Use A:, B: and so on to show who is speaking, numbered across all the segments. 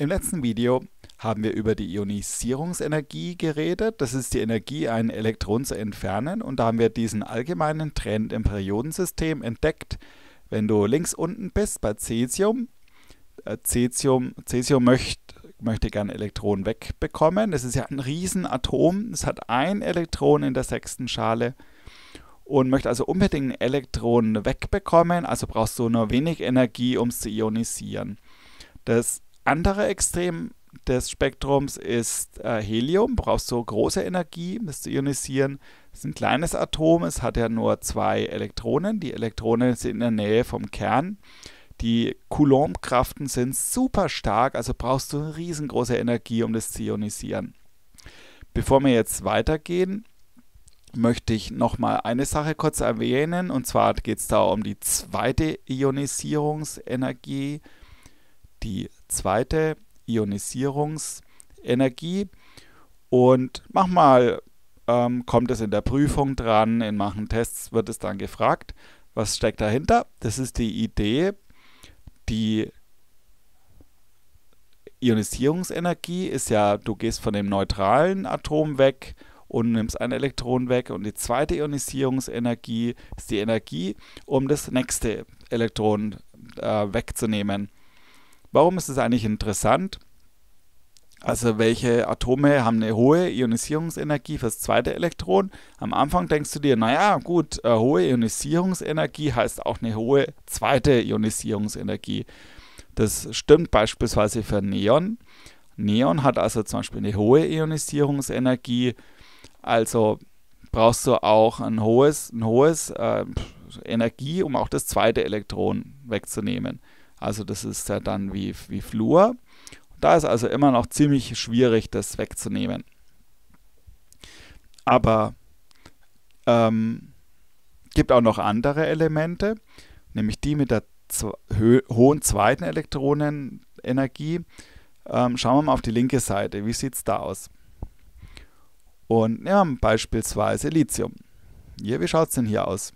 A: Im letzten Video haben wir über die Ionisierungsenergie geredet. Das ist die Energie, ein Elektron zu entfernen. Und da haben wir diesen allgemeinen Trend im Periodensystem entdeckt. Wenn du links unten bist bei Cesium, äh, Cesium, Cäsium möcht, möchte gerne Elektronen wegbekommen. Es ist ja ein Riesenatom. Es hat ein Elektron in der sechsten Schale und möchte also unbedingt ein Elektron wegbekommen. Also brauchst du nur wenig Energie, um es zu ionisieren. Das andere Extrem des Spektrums ist äh, Helium, brauchst du große Energie, um das zu ionisieren. Es ist ein kleines Atom, es hat ja nur zwei Elektronen. Die Elektronen sind in der Nähe vom Kern. Die Coulomb-Kraften sind super stark, also brauchst du eine riesengroße Energie, um das zu ionisieren. Bevor wir jetzt weitergehen, möchte ich nochmal eine Sache kurz erwähnen. Und zwar geht es da um die zweite Ionisierungsenergie die zweite Ionisierungsenergie. Und manchmal ähm, kommt es in der Prüfung dran, in manchen Tests wird es dann gefragt, was steckt dahinter. Das ist die Idee, die Ionisierungsenergie ist ja, du gehst von dem neutralen Atom weg und nimmst ein Elektron weg und die zweite Ionisierungsenergie ist die Energie, um das nächste Elektron äh, wegzunehmen. Warum ist das eigentlich interessant? Also welche Atome haben eine hohe Ionisierungsenergie für das zweite Elektron? Am Anfang denkst du dir, naja gut, äh, hohe Ionisierungsenergie heißt auch eine hohe zweite Ionisierungsenergie. Das stimmt beispielsweise für Neon. Neon hat also zum Beispiel eine hohe Ionisierungsenergie, also brauchst du auch ein hohes, ein hohes äh, Energie, um auch das zweite Elektron wegzunehmen. Also das ist ja dann wie, wie Fluor. Da ist also immer noch ziemlich schwierig, das wegzunehmen. Aber ähm, gibt auch noch andere Elemente, nämlich die mit der hohen zweiten Elektronenenergie. Ähm, schauen wir mal auf die linke Seite. Wie sieht es da aus? Und wir ja, haben beispielsweise Lithium. Hier, wie schaut es denn hier aus?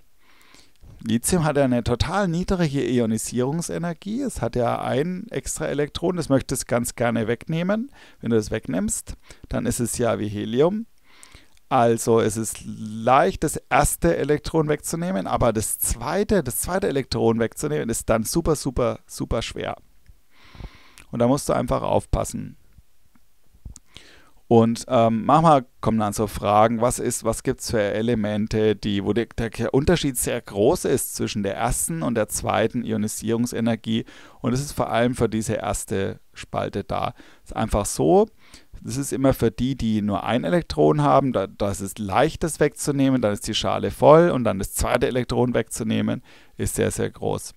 A: Lithium hat ja eine total niedrige Ionisierungsenergie. Es hat ja ein extra Elektron, das möchte es ganz gerne wegnehmen. Wenn du es wegnimmst, dann ist es ja wie Helium. Also es ist leicht, das erste Elektron wegzunehmen, aber das zweite, das zweite Elektron wegzunehmen, ist dann super, super, super schwer. Und da musst du einfach aufpassen. Und ähm, manchmal kommen dann so Fragen, was ist, was gibt es für Elemente, die, wo der, der, Unterschied sehr groß ist zwischen der ersten und der zweiten Ionisierungsenergie. Und es ist vor allem für diese erste Spalte da. Es ist einfach so, das ist immer für die, die nur ein Elektron haben, da, da ist es leicht, das wegzunehmen, dann ist die Schale voll und dann das zweite Elektron wegzunehmen, ist sehr, sehr groß.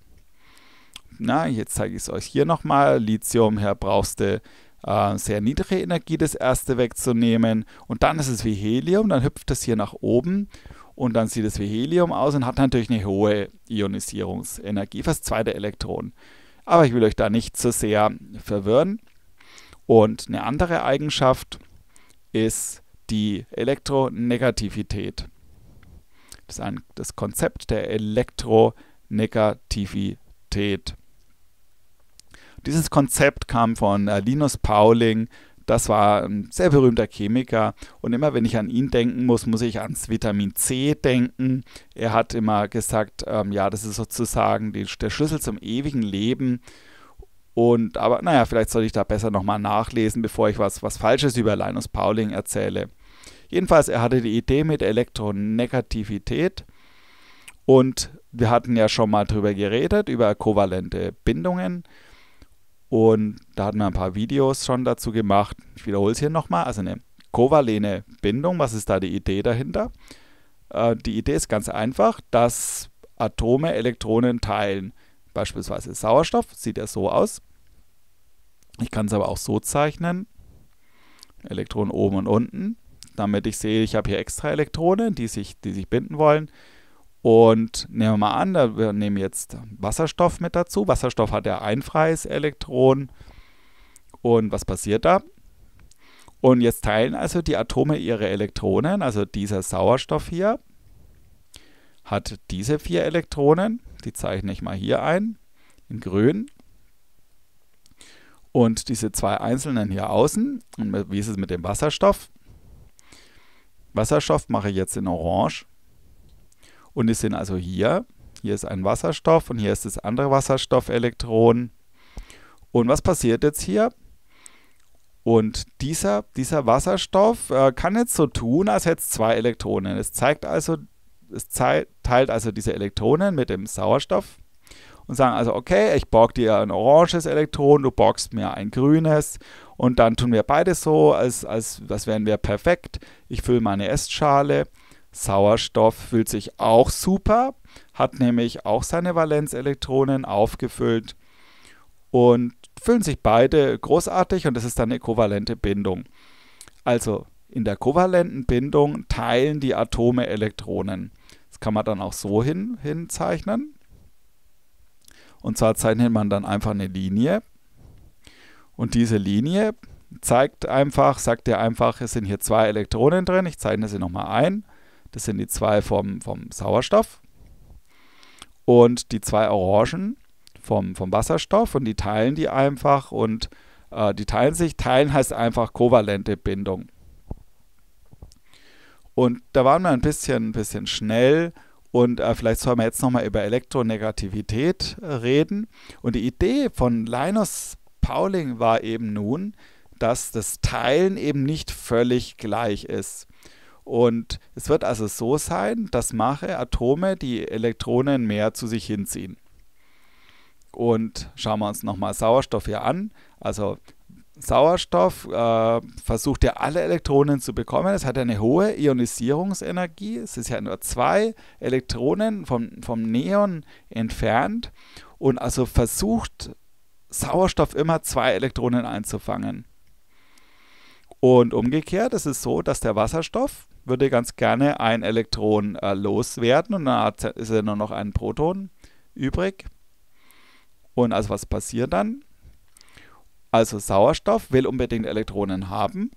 A: Na, jetzt zeige ich es euch hier nochmal. Lithium, her brauchst du äh, sehr niedrige Energie das erste wegzunehmen. Und dann ist es wie Helium, dann hüpft es hier nach oben und dann sieht es wie Helium aus und hat natürlich eine hohe Ionisierungsenergie fürs zweite Elektron. Aber ich will euch da nicht zu sehr verwirren. Und eine andere Eigenschaft ist die Elektronegativität. Das ist ein, das Konzept der Elektronegativität. Dieses Konzept kam von äh, Linus Pauling. Das war ein sehr berühmter Chemiker. Und immer wenn ich an ihn denken muss, muss ich ans Vitamin C denken. Er hat immer gesagt, ähm, ja, das ist sozusagen die, der Schlüssel zum ewigen Leben. Und aber naja, vielleicht sollte ich da besser nochmal nachlesen, bevor ich was, was Falsches über Linus Pauling erzähle. Jedenfalls, er hatte die Idee mit Elektronegativität. Und wir hatten ja schon mal darüber geredet, über kovalente Bindungen. Und da hatten wir ein paar Videos schon dazu gemacht. Ich wiederhole es hier nochmal. Also eine kovalene Bindung, was ist da die Idee dahinter? Äh, die Idee ist ganz einfach, dass Atome Elektronen teilen. Beispielsweise Sauerstoff sieht ja so aus. Ich kann es aber auch so zeichnen. Elektronen oben und unten, damit ich sehe, ich habe hier extra Elektronen, die sich, die sich binden wollen. Und nehmen wir mal an, wir nehmen jetzt Wasserstoff mit dazu. Wasserstoff hat ja ein freies Elektron. Und was passiert da? Und jetzt teilen also die Atome ihre Elektronen, also dieser Sauerstoff hier hat diese vier Elektronen, die zeichne ich mal hier ein, in grün. Und diese zwei einzelnen hier außen. Und wie ist es mit dem Wasserstoff? Wasserstoff mache ich jetzt in orange. Und die sind also hier. Hier ist ein Wasserstoff und hier ist das andere Wasserstoffelektron. Und was passiert jetzt hier? Und dieser, dieser Wasserstoff äh, kann jetzt so tun, als hätte es zwei Elektronen. Es zeigt also, es teilt also diese Elektronen mit dem Sauerstoff und sagen also, okay, ich borg dir ein oranges Elektron, du borgst mir ein grünes und dann tun wir beides so, als, als, als wären wir perfekt. Ich fülle meine Essschale Sauerstoff fühlt sich auch super, hat nämlich auch seine Valenzelektronen aufgefüllt und fühlen sich beide großartig und das ist dann eine kovalente Bindung. Also in der kovalenten Bindung teilen die Atome Elektronen. Das kann man dann auch so hin, hinzeichnen. Und zwar zeichnet man dann einfach eine Linie. Und diese Linie zeigt einfach, sagt dir einfach, es sind hier zwei Elektronen drin. Ich zeichne sie nochmal ein. Das sind die zwei vom, vom Sauerstoff und die zwei Orangen vom, vom Wasserstoff und die teilen die einfach und äh, die teilen sich. Teilen heißt einfach kovalente Bindung. Und da waren wir ein bisschen, ein bisschen schnell und äh, vielleicht sollen wir jetzt nochmal über Elektronegativität äh, reden. Und die Idee von Linus Pauling war eben nun, dass das Teilen eben nicht völlig gleich ist. Und es wird also so sein, dass Mache Atome die Elektronen mehr zu sich hinziehen. Und schauen wir uns nochmal Sauerstoff hier an. Also Sauerstoff äh, versucht ja alle Elektronen zu bekommen. Es hat eine hohe Ionisierungsenergie. Es ist ja nur zwei Elektronen vom, vom Neon entfernt. Und also versucht Sauerstoff immer zwei Elektronen einzufangen. Und umgekehrt ist es so, dass der Wasserstoff würde ganz gerne ein Elektron äh, loswerden und dann ist er nur noch ein Proton übrig. Und also was passiert dann? Also Sauerstoff will unbedingt Elektronen haben.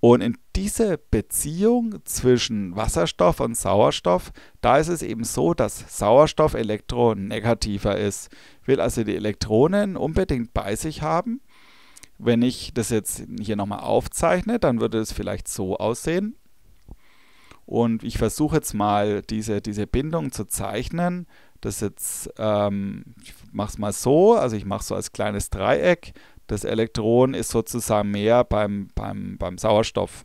A: Und in diese Beziehung zwischen Wasserstoff und Sauerstoff, da ist es eben so, dass Sauerstoff elektronegativer ist, will also die Elektronen unbedingt bei sich haben wenn ich das jetzt hier nochmal aufzeichne, dann würde es vielleicht so aussehen. Und ich versuche jetzt mal diese, diese Bindung zu zeichnen. Das jetzt, ähm, ich mache es mal so, also ich mache so als kleines Dreieck. Das Elektron ist sozusagen mehr beim, beim, beim Sauerstoff.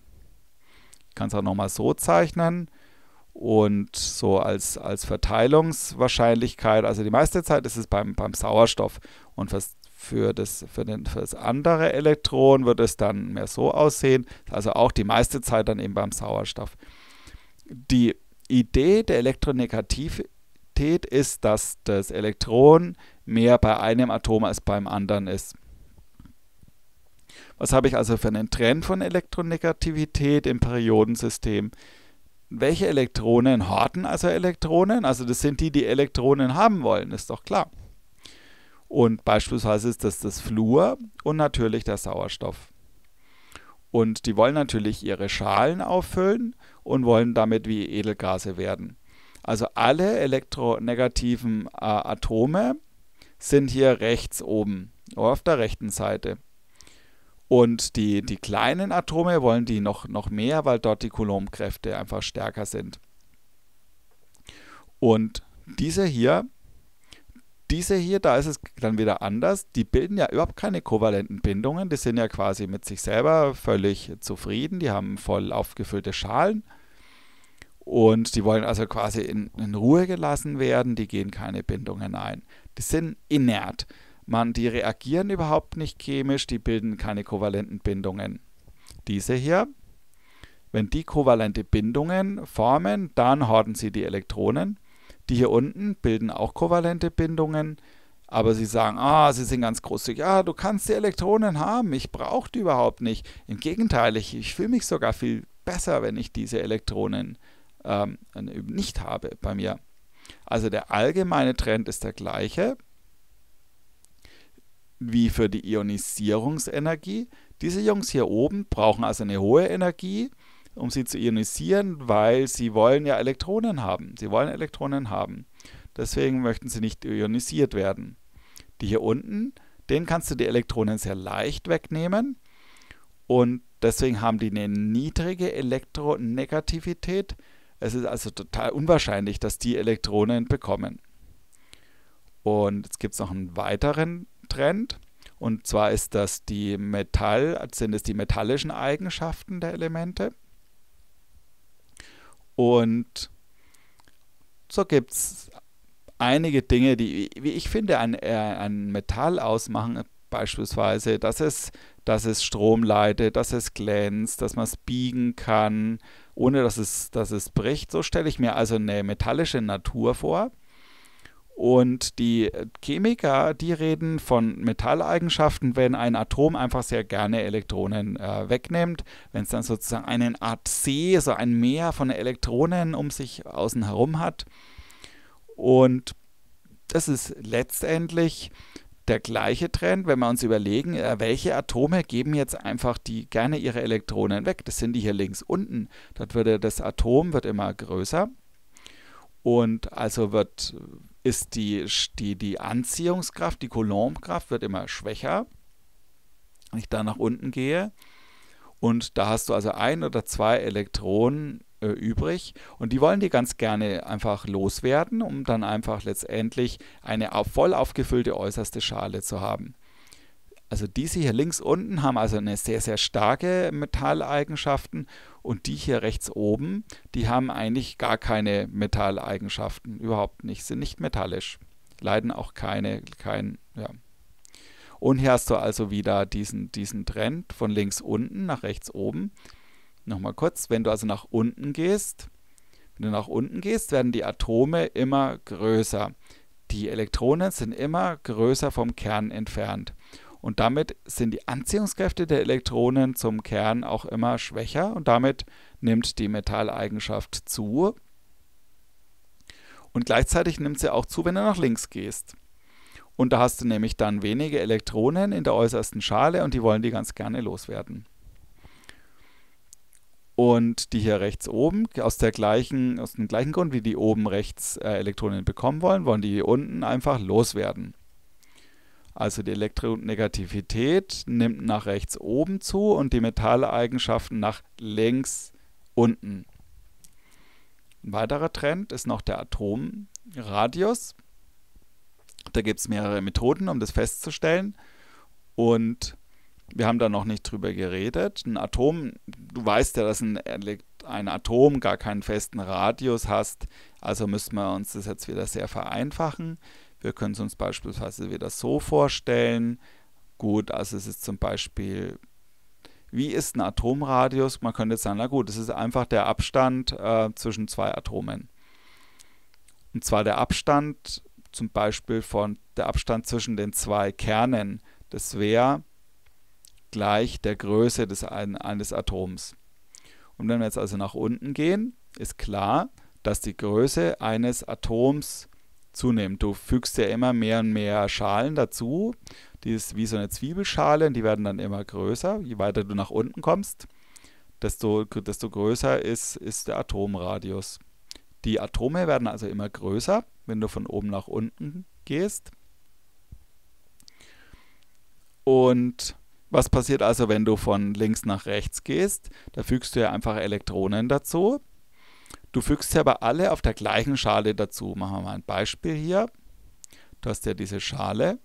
A: Ich kann es auch nochmal so zeichnen und so als, als Verteilungswahrscheinlichkeit, also die meiste Zeit ist es beim, beim Sauerstoff und für das, für, den, für das andere Elektron wird es dann mehr so aussehen, also auch die meiste Zeit dann eben beim Sauerstoff. Die Idee der Elektronegativität ist, dass das Elektron mehr bei einem Atom als beim anderen ist. Was habe ich also für einen Trend von Elektronegativität im Periodensystem? Welche Elektronen horten also Elektronen? Also das sind die, die Elektronen haben wollen, ist doch klar. Und beispielsweise ist das das Fluor und natürlich der Sauerstoff. Und die wollen natürlich ihre Schalen auffüllen und wollen damit wie Edelgase werden. Also alle elektronegativen äh, Atome sind hier rechts oben, auf der rechten Seite. Und die, die kleinen Atome wollen die noch, noch mehr, weil dort die Coulomb-Kräfte einfach stärker sind. Und diese hier diese hier, da ist es dann wieder anders. Die bilden ja überhaupt keine kovalenten Bindungen. Die sind ja quasi mit sich selber völlig zufrieden. Die haben voll aufgefüllte Schalen. Und die wollen also quasi in, in Ruhe gelassen werden. Die gehen keine Bindungen ein. Die sind inert. Man, die reagieren überhaupt nicht chemisch. Die bilden keine kovalenten Bindungen. Diese hier, wenn die kovalente Bindungen formen, dann horten sie die Elektronen die hier unten bilden auch kovalente Bindungen, aber sie sagen, ah, sie sind ganz großzügig, ja, ah, du kannst die Elektronen haben, ich brauche die überhaupt nicht. Im Gegenteil, ich, ich fühle mich sogar viel besser, wenn ich diese Elektronen ähm, nicht habe bei mir. Also der allgemeine Trend ist der gleiche wie für die Ionisierungsenergie. Diese Jungs hier oben brauchen also eine hohe Energie um sie zu ionisieren, weil sie wollen ja Elektronen haben. Sie wollen Elektronen haben. Deswegen möchten sie nicht ionisiert werden. Die hier unten, denen kannst du die Elektronen sehr leicht wegnehmen und deswegen haben die eine niedrige Elektronegativität. Es ist also total unwahrscheinlich, dass die Elektronen bekommen. Und jetzt gibt es noch einen weiteren Trend. Und zwar ist das die Metall, sind es die metallischen Eigenschaften der Elemente. Und so gibt es einige Dinge, die, wie ich finde, ein, äh, ein Metall ausmachen, beispielsweise, dass es, dass es Strom leitet, dass es glänzt, dass man es biegen kann, ohne dass es, dass es bricht. So stelle ich mir also eine metallische Natur vor. Und die äh, Chemiker, die reden von Metalleigenschaften, wenn ein Atom einfach sehr gerne Elektronen äh, wegnimmt, wenn es dann sozusagen eine Art See, so also ein Meer von Elektronen um sich außen herum hat. Und das ist letztendlich der gleiche Trend, wenn wir uns überlegen, äh, welche Atome geben jetzt einfach die gerne ihre Elektronen weg. Das sind die hier links unten. Dort würde das Atom wird immer größer und also wird ist die, die, die Anziehungskraft, die Coulombkraft wird immer schwächer, wenn ich da nach unten gehe. Und da hast du also ein oder zwei Elektronen äh, übrig. Und die wollen die ganz gerne einfach loswerden, um dann einfach letztendlich eine voll aufgefüllte äußerste Schale zu haben. Also diese hier links unten haben also eine sehr, sehr starke Metalleigenschaften und die hier rechts oben, die haben eigentlich gar keine Metalleigenschaften, überhaupt nicht, sind nicht metallisch, leiden auch keine, kein, ja. Und hier hast du also wieder diesen, diesen Trend von links unten nach rechts oben. Nochmal kurz, wenn du also nach unten gehst, wenn du nach unten gehst, werden die Atome immer größer. Die Elektronen sind immer größer vom Kern entfernt. Und damit sind die Anziehungskräfte der Elektronen zum Kern auch immer schwächer und damit nimmt die Metalleigenschaft zu. Und gleichzeitig nimmt sie auch zu, wenn du nach links gehst. Und da hast du nämlich dann wenige Elektronen in der äußersten Schale und die wollen die ganz gerne loswerden. Und die hier rechts oben, aus, der gleichen, aus dem gleichen Grund, wie die oben rechts äh, Elektronen bekommen wollen, wollen die hier unten einfach loswerden. Also die Elektronegativität nimmt nach rechts oben zu und die Metalleigenschaften nach links unten. Ein weiterer Trend ist noch der Atomradius. Da gibt es mehrere Methoden, um das festzustellen. Und wir haben da noch nicht drüber geredet. Ein Atom, du weißt ja, dass ein, ein Atom gar keinen festen Radius hat. Also müssen wir uns das jetzt wieder sehr vereinfachen. Wir können es uns beispielsweise wieder so vorstellen. Gut, also es ist zum Beispiel, wie ist ein Atomradius? Man könnte sagen, na gut, es ist einfach der Abstand äh, zwischen zwei Atomen. Und zwar der Abstand zum Beispiel von der Abstand zwischen den zwei Kernen. Das wäre gleich der Größe des, eines Atoms. Und wenn wir jetzt also nach unten gehen, ist klar, dass die Größe eines Atoms zunehmend. Du fügst ja immer mehr und mehr Schalen dazu. Die ist wie so eine Zwiebelschale und die werden dann immer größer. Je weiter du nach unten kommst, desto, desto größer ist, ist der Atomradius. Die Atome werden also immer größer, wenn du von oben nach unten gehst. Und was passiert also, wenn du von links nach rechts gehst? Da fügst du ja einfach Elektronen dazu Du fügst sie aber alle auf der gleichen Schale dazu. Machen wir mal ein Beispiel hier. Du hast ja diese Schale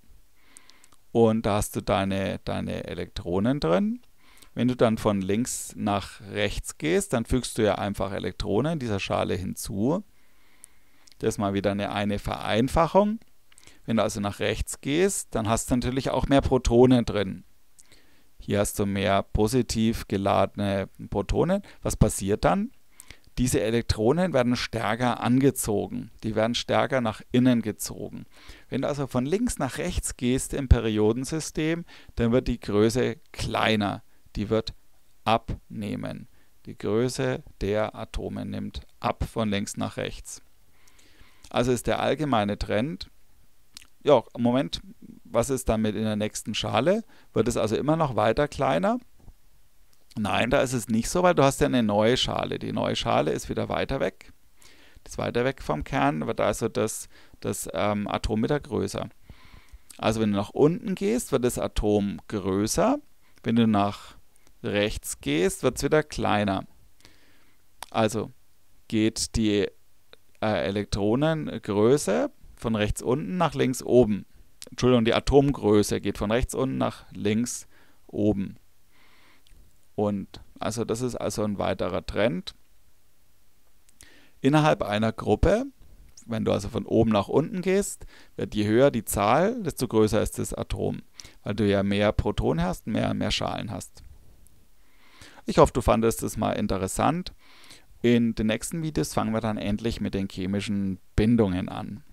A: und da hast du deine, deine Elektronen drin. Wenn du dann von links nach rechts gehst, dann fügst du ja einfach Elektronen dieser Schale hinzu. Das ist mal wieder eine, eine Vereinfachung. Wenn du also nach rechts gehst, dann hast du natürlich auch mehr Protonen drin. Hier hast du mehr positiv geladene Protonen. Was passiert dann? Diese Elektronen werden stärker angezogen, die werden stärker nach innen gezogen. Wenn du also von links nach rechts gehst im Periodensystem, dann wird die Größe kleiner, die wird abnehmen. Die Größe der Atome nimmt ab von links nach rechts. Also ist der allgemeine Trend, ja, Moment, was ist damit in der nächsten Schale? Wird es also immer noch weiter kleiner? Nein, da ist es nicht so, weil du hast ja eine neue Schale. Die neue Schale ist wieder weiter weg. Die ist weiter weg vom Kern, wird also das, das ähm, Atom wieder größer. Also wenn du nach unten gehst, wird das Atom größer. Wenn du nach rechts gehst, wird es wieder kleiner. Also geht die äh, Elektronengröße von rechts unten nach links oben. Entschuldigung, die Atomgröße geht von rechts unten nach links oben und. Also das ist also ein weiterer Trend. Innerhalb einer Gruppe, wenn du also von oben nach unten gehst, wird je höher die Zahl, desto größer ist das Atom, weil du ja mehr Protonen hast, mehr mehr Schalen hast. Ich hoffe, du fandest es mal interessant. In den nächsten Videos fangen wir dann endlich mit den chemischen Bindungen an.